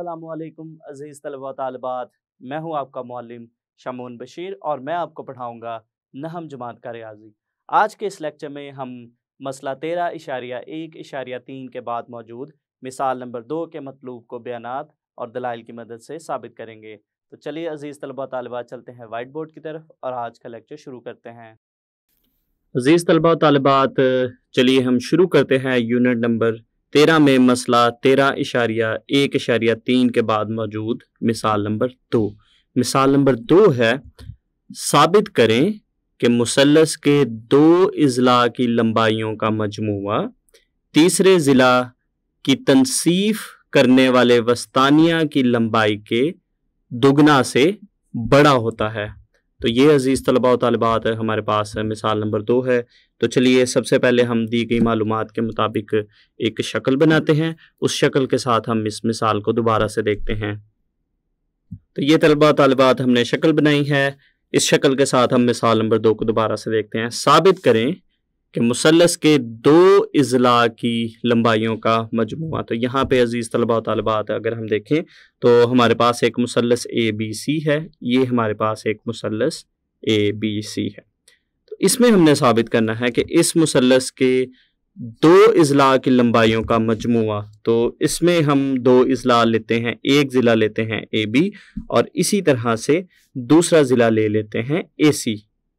असलकुम अज़ीज़ तलबा तलबात मैं हूँ आपका मौलम शमून बशीर और मैं आपको पढ़ाऊँगा नहम जमात का रियाजी आज के इस लेक्चर में हम मसला तेरह इशारिया एक इशारिया तीन के बाद मौजूद मिसाल नंबर दो के मतलूब को बयान और दलाइल की मदद से साबित करेंगे तो चलिए अज़ीज़ तलबा तलबा चलते हैं वाइट बोर्ड की तरफ और आज का लेक्चर शुरू करते हैं अज़ीज़ तलबा तलबात चलिए हम शुरू करते हैं यूनिट नंबर तेरह में मसला तेरह इशारिया एक इशारिया तीन के बाद मौजूद मिसाल नंबर दो मिसाल नंबर दो है साबित करें कि मुसलस के दो अजला की लंबाइयों का मजमू तीसरे ज़िला की तनसीफ करने वाले वस्तानिया की लंबाई के दुगना से बड़ा होता है तो ये अज़ीज़ तलबा तलबात हमारे पास मिसाल नंबर दो है तो चलिए सबसे पहले हम दी गई मालूम के मुताबिक एक शक्ल बनाते हैं उस शक्ल के साथ हम इस मिसाल को दोबारा से देखते हैं तो ये तलबा तलबात हमने शक्ल बनाई है इस शक्ल के साथ हम मिसाल नंबर दो को दोबारा से देखते हैं साबित करें कि मुसलस के दो अजला की लंबाइयों का मजमू तो यहाँ पे अज़ीज़ तलबा तलबात अगर हम देखें तो हमारे पास एक मुसलस ए बी सी है ये हमारे पास एक मुसलस ए बी सी है तो इसमें हमने साबित करना है कि इस मुसलस के दो अजला की लंबाइयों का मजमू तो इसमें हम दो अजला लेते हैं एक ज़िला लेते हैं ए बी और इसी तरह से दूसरा ज़िला ले लेते हैं ए सी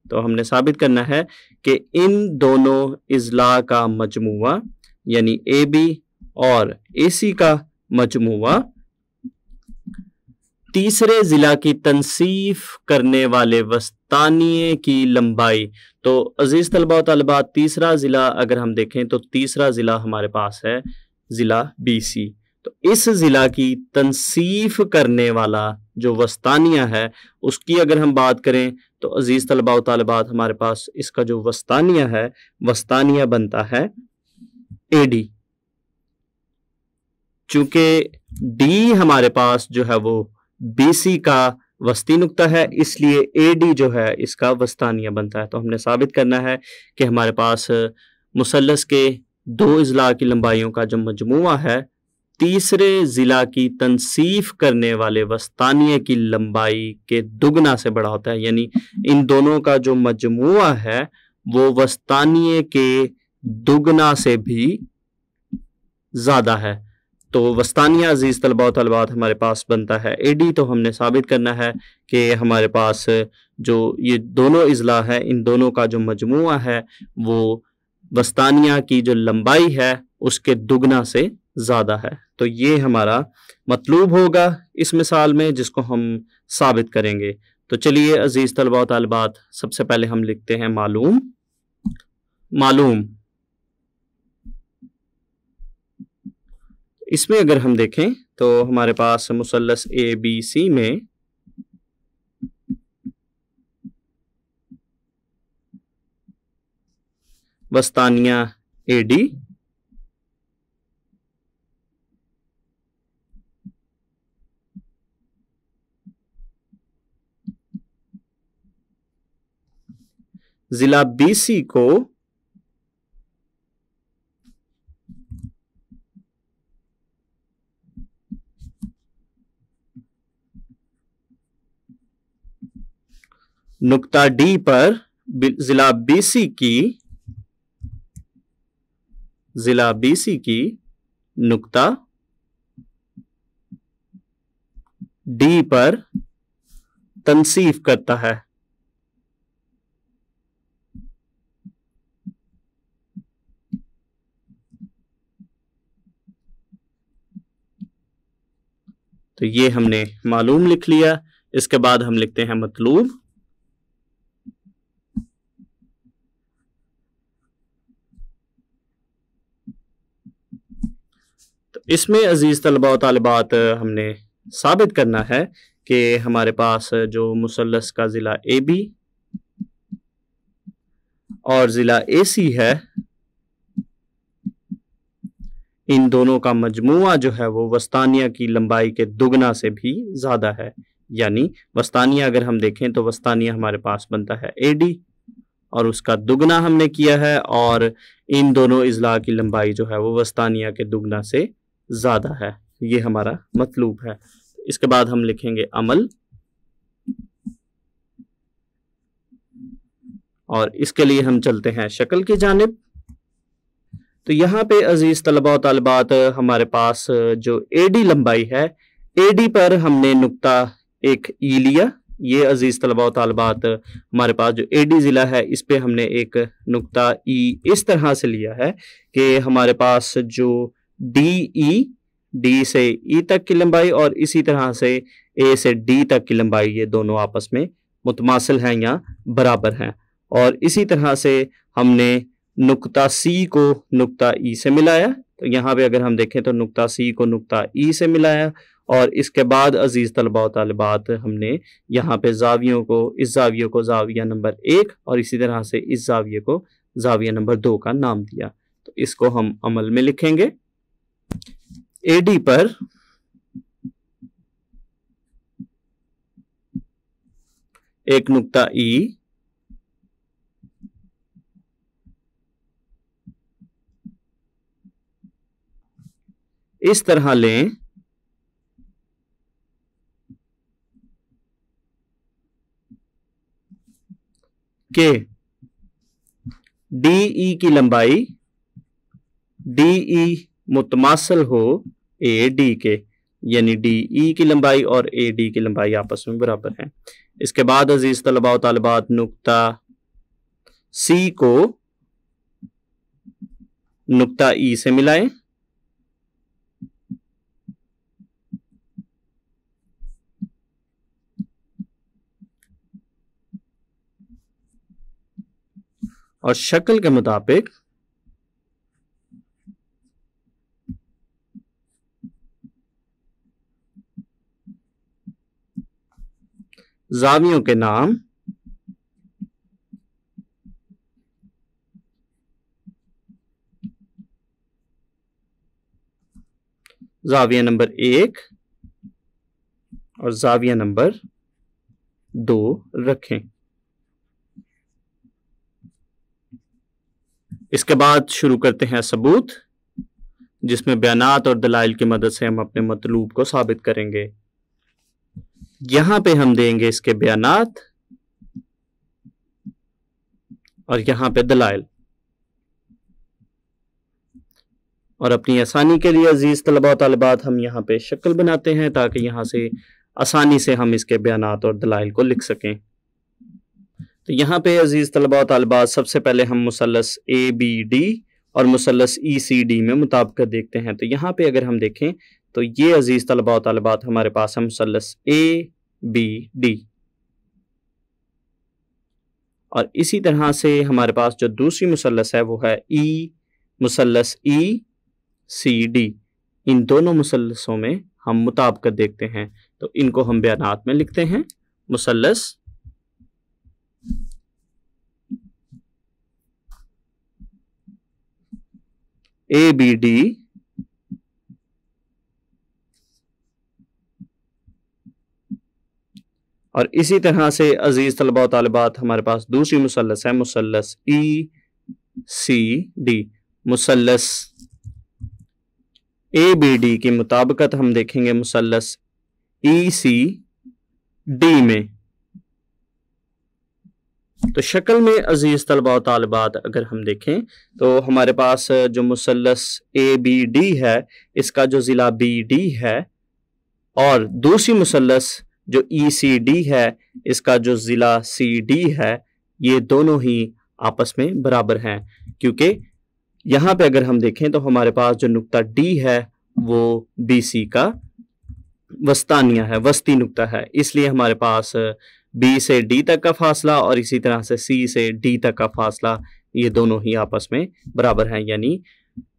तो हमने साबित करना है कि इन दोनों अजला का मजमु यानी ए बी और ए सी का मजमु तीसरे ज़िला की तनसीफ करने वाले वस्तानी की लंबाई तो अज़ीज़ तलबा तलबा तीसरा ज़िला अगर हम देखें तो तीसरा ज़िला हमारे पास है ज़िला बी सी तो इस ज़िला की तनसीफ करने वाला जो वस्तानिया है उसकी अगर हम बात करें तो अज़ीज़ तलबा तलबात हमारे पास इसका जो वस्तानिया है वस्तानिया बनता है ए डी चूंकि डी हमारे पास जो है वो बी सी का वस्ती नुकता है इसलिए ए डी जो है इसका वस्तानिया बनता है तो हमने साबित करना है कि हमारे पास मुसलस के दो अजला की लंबाइयों का जो मजमु है तीसरे ज़िला की तनसीफ करने वाले वस्तानी की लंबाई के दुगना से बड़ा होता है यानी इन दोनों का जो मजमु है वो वस्तानी के दुगना से भी ज़्यादा है तो वस्तानिया अजीज़ तलबा तलबात हमारे पास बनता है एडी तो हमने साबित करना है कि हमारे पास जो ये दोनों अजला है इन दोनों का जो मजमु है वो वस्तानिया की जो लंबाई है उसके दुगना से ज़्यादा है तो ये हमारा मतलूब होगा इस मिसाल में जिसको हम साबित करेंगे तो चलिए अजीज़ तलबा तलबात सबसे पहले हम लिखते हैं मालूम मालूम इसमें अगर हम देखें तो हमारे पास मुसलस ए बी सी में वस्तानिया ए डी जिला बीसी को नुक्ता डी पर जिला बीसी की जिला बीसी की नुक्ता डी पर तनसीफ करता है तो ये हमने मालूम लिख लिया इसके बाद हम लिखते हैं मतलूब तो इसमें अजीज़ तलबा तलबात हमने साबित करना है कि हमारे पास जो मुसलस का ज़िला ए बी और ज़िला ए सी है इन दोनों का मजमु जो है वो वस्तानिया की लंबाई के दुगना से भी ज़्यादा है यानी वस्तानिया अगर हम देखें तो वस्तानिया हमारे पास बनता है ए डी और उसका दुगना हमने किया है और इन दोनों अजला की लंबाई जो है वो वस्तानिया के दुगना से ज़्यादा है ये हमारा मतलूब है इसके बाद हम लिखेंगे अमल और इसके लिए हम चलते हैं शक्ल की जानब तो यहाँ पे अजीज तलबा तलबात हमारे पास जो ए डी लंबाई है ए डी पर हमने नुकता एक ई लिया ये अजीज़ तलबा तलबात हमारे पास जो ए डी ज़िला है इस पर हमने एक नुकता ई इस तरह से लिया है कि हमारे पास जो डी ई डी से ई e तक की लंबाई और इसी तरह से ए से डी तक की लंबाई ये दोनों आपस में मुतमासिल हैं या बराबर हैं और इसी तरह से हमने नुकता सी को नुकता ई से मिलाया तो यहाँ पे अगर हम देखें तो नुकता सी को नुकता ई से मिलाया और इसके बाद अज़ीज़ तलबा तलबात हमने यहाँ पे जावियों को इस जावियों को जाविया नंबर एक और इसी तरह से इस जाविये को जाविया नंबर दो का नाम दिया तो इसको हम अमल में लिखेंगे ए डी पर एक नुकता ई इस तरह लें के डी ई की लंबाई डी ई e मुतमासल हो ए डी के यानी डी ई e की लंबाई और ए डी की लंबाई आपस में बराबर है इसके बाद अजीज तलबा तलबात नुकता सी को नुकता ई e से मिलाएं और शक्ल के मुताबिक जावियों के नाम जाविया नंबर एक और जाविया नंबर दो रखें इसके बाद शुरू करते हैं सबूत जिसमें बयानात और दलाइल की मदद से हम अपने मतलूब को साबित करेंगे यहां पे हम देंगे इसके बयानात और यहां पे दलाइल और अपनी आसानी के लिए अजीज तलबा तलबात हम यहां पे शक्ल बनाते हैं ताकि यहां से आसानी से हम इसके बयानात और दलाइल को लिख सकें तो यहाँ पे अजीज़ तलबा तलबा सबसे पहले हम मुसलस ए बी डी और मुसलस ई सी डी में मुताबकत देखते हैं तो यहाँ पे अगर हम देखें तो ये अजीज़ तलबा तलबात हमारे पास है मुसलस ए बी डी और इसी तरह से हमारे पास जो दूसरी मुसलस है वो है ई मुसलस ई सी डी इन दोनों मुसलसों में हम मुताबक देखते हैं तो इनको हम बयानात में लिखते हैं मुसलस ए बी डी और इसी तरह से अजीज तलबा तलबात हमारे पास दूसरी मुसलस है मुसलस ई सी डी मुसलस ए बी डी के मुताबकत हम देखेंगे मुसलस ई सी डी में तो शक्ल में अजीज़ तलबा तलबात अगर हम देखें तो हमारे पास जो मुसलस ए बी डी है इसका जो ज़िला बी डी है और दूसरी मुसलस जो ई सी डी है इसका जो ज़िला सी डी है ये दोनों ही आपस में बराबर हैं क्योंकि यहाँ पे अगर हम देखें तो हमारे पास जो नुक्ता डी है वो बी सी का वस्तानिया है वस्ती नुक्ता है इसलिए हमारे पास बी से डी तक का फासला और इसी तरह से सी से डी तक का फासला ये दोनों ही आपस में बराबर हैं यानी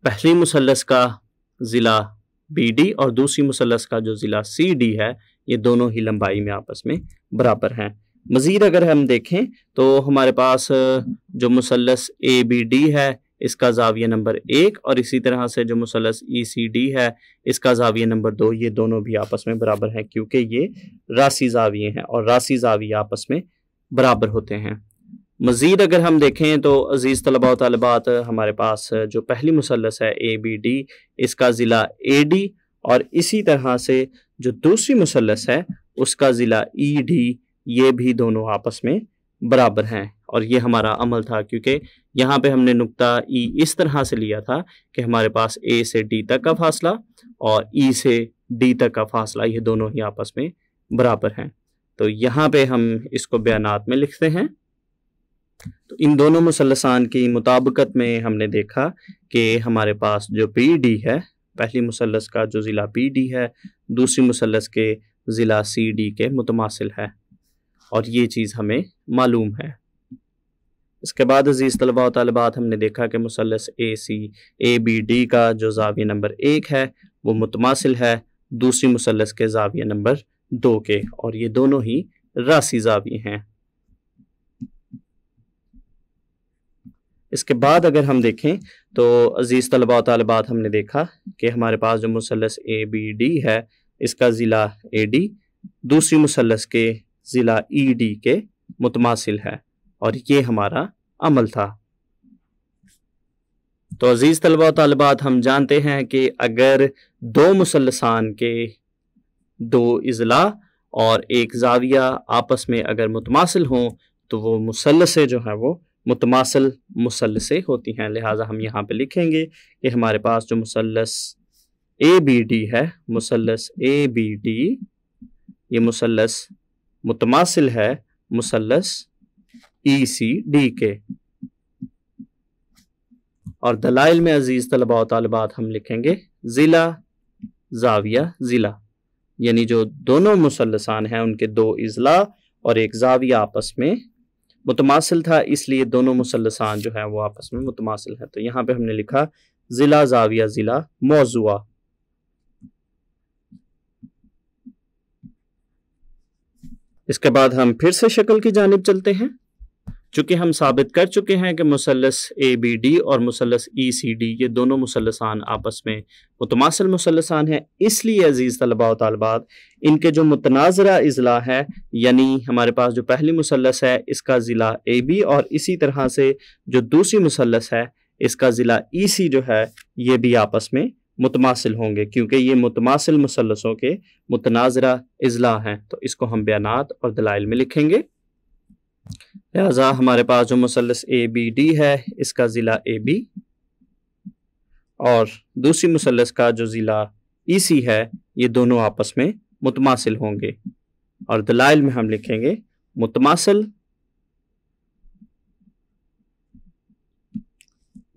पहली मुसलस का ज़िला बी डी और दूसरी मुसलस का जो ज़िला सी डी है ये दोनों ही लंबाई में आपस में बराबर हैं मज़ीद अगर हम देखें तो हमारे पास जो मुसलस ए बी डी है इसका जाविया नंबर एक और इसी तरह से जो मुसलस ई सी डी है इसका जाविया नंबर दो ये दोनों भी आपस में बराबर हैं क्योंकि ये राशि जाविये हैं और राशि जाविये आपस में बराबर होते हैं मज़ीद अगर हम देखें तो अज़ीज़ तलबा तलबात हमारे पास जो पहली मुसलस है ए बी डी इसका ज़िला ए डी और इसी तरह से जो दूसरी मुसलस है उसका ज़िला ई e, डी ये भी दोनों आपस में बराबर हैं और ये हमारा अमल था क्योंकि यहाँ पे हमने नुकता ई इस तरह से लिया था कि हमारे पास ए से डी तक का फासला और ई e से डी तक का फासला ये दोनों ही आपस में बराबर हैं तो यहाँ पे हम इसको बयानात में लिखते हैं तो इन दोनों मुसलसान की मुताबकत में हमने देखा कि हमारे पास जो पी डी है पहली मुसलस का जो ज़िला पी डी है दूसरी मुसलस के ज़िला सी डी के मुतमासिल है और ये चीज़ हमें मालूम है इसके बाद अजीज़ तलबा तलबात हमने देखा कि मुसलस ए सी ए बी डी का जो जाविया नंबर एक है वो मुतमासिल है दूसरी मुसलस के जाविया नंबर दो के और ये दोनों ही राशि जाविये हैं इसके बाद अगर हम देखें तो अज़ीज़ तलबा तलबात हमने देखा कि हमारे पास जो मुसलस ए बी डी है इसका ज़िला ए डी दूसरी मुसलस के ज़िला ई डी के मुतमासिल है और ये हमारा अमल था तो अज़ीज़ तलबा तलबात हम जानते हैं कि अगर दो मुसलसान के दो अजला और एक जाविया आपस में अगर मुतमासिल हों तो वो मुसलसे जो है वो मुतमासिल मुसलसे होती हैं लिहाजा हम यहाँ पे लिखेंगे कि हमारे पास जो मुसलस ए बी डी है मुसलस ए बी डी ये मुसलस मुतमासिल है मुसलस ई सी डी के और दलाइल में अजीज़ तलबा तलबात हम लिखेंगे ज़िला जाविया ज़िला यानी जो दोनों मुसलसान हैं उनके दो अजला और एक जाविया आपस में मुतमासिल था इसलिए दोनों मुसलसान जो है वो आपस में मुतमासिल हैं तो यहाँ पे हमने लिखा ज़िला जाविया ज़िला मौजुआ इसके बाद हम फिर से शक्ल की जानब चलते हैं चूँकि हम साबित कर चुके हैं कि मुसलस ए बी डी और मुसलस ई सी डी ये दोनों मुसलसान आपस में मुतमासल मुसलसान हैं इसलिए अज़ीज़ तलबा तलबात इनके जो मुतनाज़रा अज़ला है यानी हमारे पास जो पहली मुसलस है इसका ज़िला ए बी और इसी तरह से जो दूसरी मुसलस है इसका ज़िला ई e, सी जो है ये भी आपस में मुतमासिल होंगे क्योंकि ये मुतमासिल मुसलसों के मुतनाज़रा अज़ला हैं तो इसको हम बयानात और दलाइल में लिखेंगे लिहाजा हमारे पास जो मुसलस ए बी डी है इसका ज़िला ए बी और दूसरी मुसलस का जो ज़िला ई सी है ये दोनों आपस में मुतमासिल होंगे और दलाइल में हम लिखेंगे मुतमासिल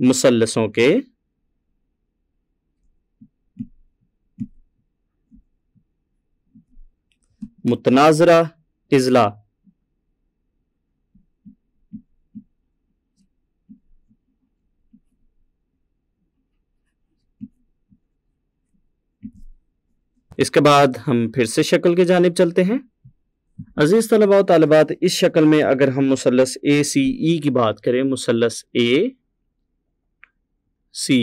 मुसलसों के मुतनाज़रा अजला इसके बाद हम फिर से शक्ल की जानब चलते हैं अजीज़ तलबा तलबात इस शक्ल में अगर हम मुसलस ए सी ई की बात करें मुसलस ए सी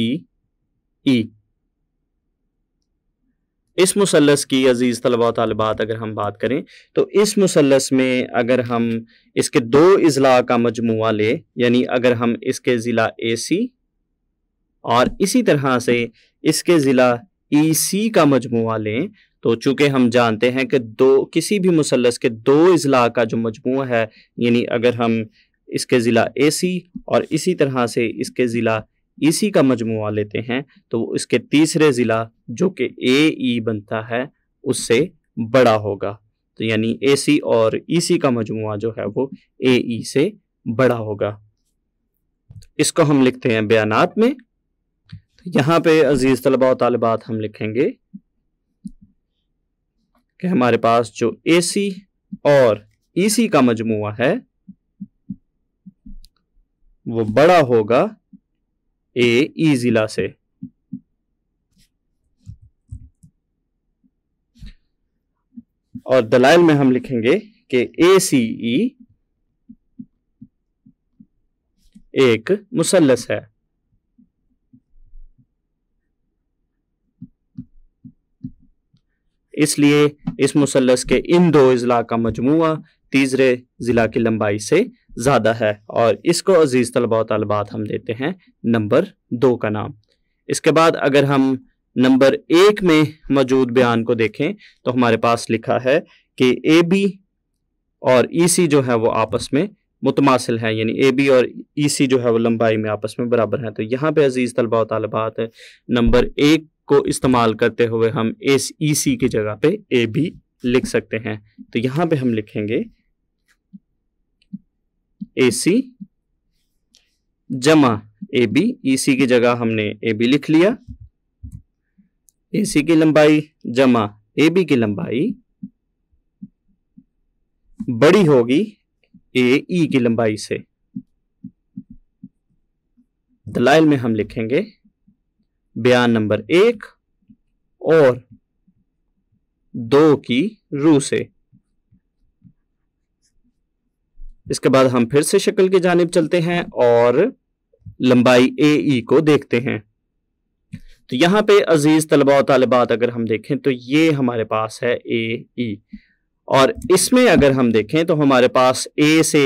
ई इस मुसलस की अज़ीज़ तलबा तलबात अगर हम बात करें तो इस मुसलस में अगर हम इसके दो अजला का मजमु ले यानी अगर हम इसके ज़िला ए सी और इसी तरह से इसके ज़िला ई e का मजमु लें तो चूंकि हम जानते हैं कि दो किसी भी मुसलस के दो अजला का जो मजमू है यानी अगर हम इसके ज़िला ए सी और इसी तरह से इसके ज़िला ई e सी का मजमु लेते हैं तो इसके तीसरे ज़िला जो कि ए ई e बनता है उससे बड़ा होगा तो यानी ए सी और ई सी का मजमु जो है वो ए ई से बड़ा होगा इसको हम लिखते हैं बयानात में यहाँ पे अजीज़ तलबा और तालबात हम लिखेंगे कि हमारे पास जो ए सी और ई e सी का मजमु है वो बड़ा होगा ए ई e ज़िला से और दलाइल में हम लिखेंगे कि ए सी ई एक मुसलस है इसलिए इस मुसलस के इन दो अजला का मजमू तीसरे ज़िला की लंबाई से ज़्यादा है और इसको अजीज़ तलबा तलबात हम देते हैं नंबर दो का नाम इसके बाद अगर हम नंबर एक में मौजूद बयान को देखें तो हमारे पास लिखा है कि ए बी और ई सी जो है वो आपस में मुतमासिल है यानी ए बी और ई सी जो है वो लंबाई में आपस में बराबर हैं तो यहाँ पे अजीज़ तलबा तलबात नंबर एक को इस्तेमाल करते हुए हम एस ई सी की जगह पे ए बी लिख सकते हैं तो यहां पे हम लिखेंगे ए सी जमा ए बी ई सी की जगह हमने ए बी लिख लिया ए सी की लंबाई जमा ए बी की लंबाई बड़ी होगी ए ई e की लंबाई से दलाइल में हम लिखेंगे बयान नंबर एक और दो की रू से इसके बाद हम फिर से शक्ल की जानब चलते हैं और लंबाई ए ई e को देखते हैं तो यहां पे अजीज़ तलबा तलबात अगर हम देखें तो ये हमारे पास है ए ई e। और इसमें अगर हम देखें तो हमारे पास ए से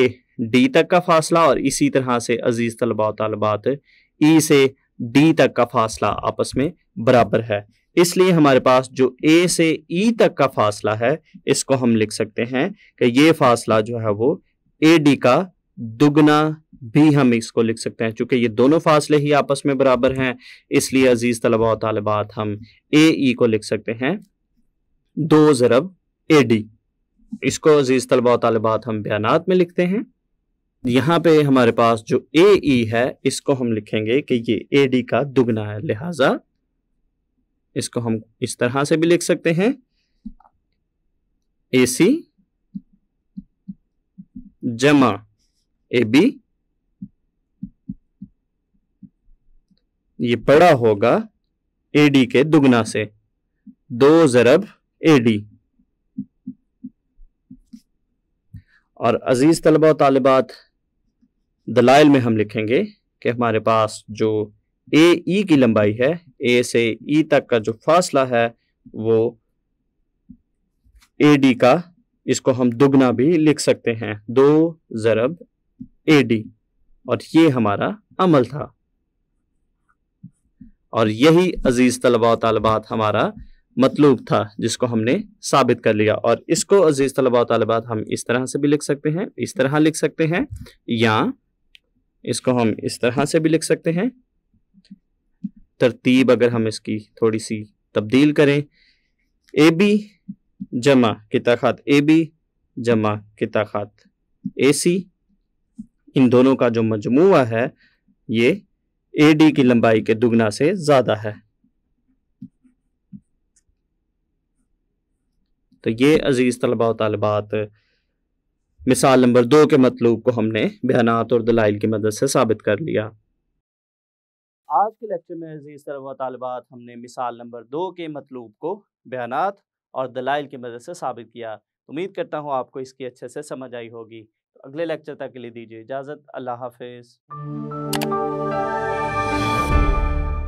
डी तक का फासला और इसी तरह से अजीज़ तलबा तलबात ई e से डी तक का फासला आपस में बराबर है इसलिए हमारे पास जो ए से ई तक का फासला है इसको हम लिख सकते हैं कि ये फासला जो है वो ए डी का दुगना भी हम इसको लिख सकते हैं चूंकि ये दोनों फासले ही आपस में बराबर हैं इसलिए अजीज़ तलबा तलबात हम ए ई को लिख सकते हैं दो ज़रब ए डी इसको अजीज़ तलबा तलबात हम बयानात में लिखते हैं यहाँ पे हमारे पास जो ए ई e है इसको हम लिखेंगे कि ये ए डी का दुगना है लिहाजा इसको हम इस तरह से भी लिख सकते हैं ए सी जमा ए बी ये बड़ा होगा ए डी के दुगना से दो जरब ए डी और अजीज तलबा तलबात दलाइल में हम लिखेंगे कि हमारे पास जो ए ई की लंबाई है ए से ई तक का जो फासला है वो ए डी का इसको हम दुगना भी लिख सकते हैं दो ज़रब ए डी और ये हमारा अमल था और यही अज़ीज़ तलबा तलबात हमारा मतलूब था जिसको हमने साबित कर लिया और इसको अज़ीज़ तलबा तलबात हम इस तरह से भी लिख सकते हैं इस तरह लिख सकते हैं या इसको हम इस तरह से भी लिख सकते हैं तरतीब अगर हम इसकी थोड़ी सी तब्दील करें ए बी जमा किताखात ए बी जमा किताखात ए सी इन दोनों का जो मजमुआ है ये ए डी की लंबाई के दुगना से ज़्यादा है तो ये अज़ीज़ तलबा तलबात मिसाल नंबर दो के मतलूब को हमने बयानात और दलाइल की मदद से साबित कर लिया आज के लेक्चर में अजीज़ हमने मिसाल नंबर दो के मतलूब को बयानात और दलाइल की मदद से साबित किया उम्मीद करता हूँ आपको इसकी अच्छे से समझ आई होगी तो अगले लेक्चर तक के लिए दीजिए इजाज़त अल्लाह हाफिज़